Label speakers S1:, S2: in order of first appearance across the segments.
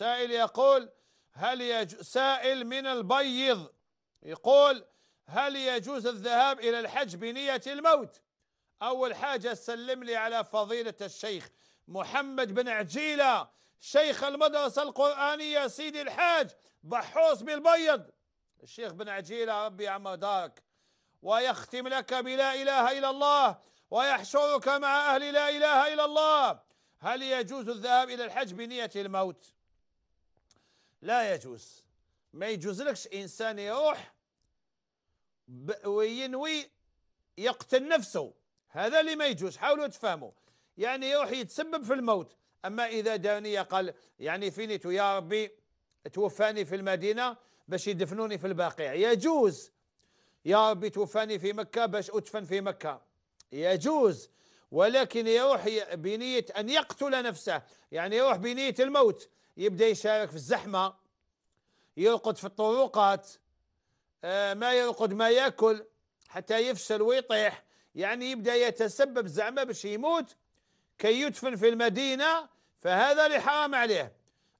S1: سائل يقول هل يجوز سائل من البيض يقول هل يجوز الذهاب إلى الحج بنية الموت أول حاجة سلم لي على فضيلة الشيخ محمد بن عجيلة شيخ المدرسة القرآنية سيدي الحاج بحوص بالبيض الشيخ بن عجيلة ربي يعمر دارك ويختم لك بلا إله إلا الله ويحشرك مع أهل لا إله إلا الله هل يجوز الذهاب إلى الحج بنية الموت لا يجوز ما يجوزلكش إنسان يروح وينوي يقتل نفسه هذا اللي ما يجوز حاولوا تفهموا يعني يروح يتسبب في الموت أما إذا داني قال يعني فينيتو يا ربي توفاني في المدينة باش يدفنوني في الباقيع يجوز يا ربي توفاني في مكة باش أدفن في مكة يجوز ولكن يروح بنية أن يقتل نفسه يعني يروح بنية الموت يبدا يشارك في الزحمه يرقد في الطرقات آه، ما يرقد ما ياكل حتى يفشل ويطيح يعني يبدا يتسبب زعما باش يموت كي يدفن في المدينه فهذا اللي حرام عليه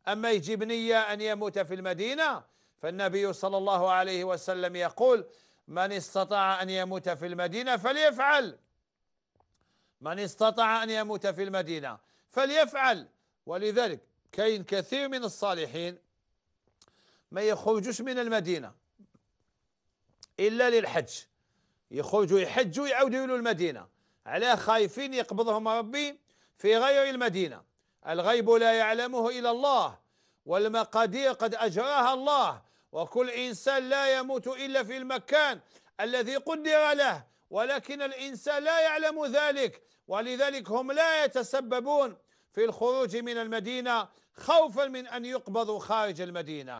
S1: اما يجيب نيه ان يموت في المدينه فالنبي صلى الله عليه وسلم يقول من استطاع ان يموت في المدينه فليفعل من استطاع ان يموت في المدينه فليفعل ولذلك كاين كثير من الصالحين ما يخرجوش من المدينة إلا للحج يخرجوا يحجوا يعودوا إلى المدينة على خايفين يقبضهم ربي في غير المدينة الغيب لا يعلمه إلا الله والمقادير قد أجراها الله وكل إنسان لا يموت إلا في المكان الذي قدر له ولكن الإنسان لا يعلم ذلك ولذلك هم لا يتسببون في الخروج من المدينة خوفا من أن يقبضوا خارج المدينة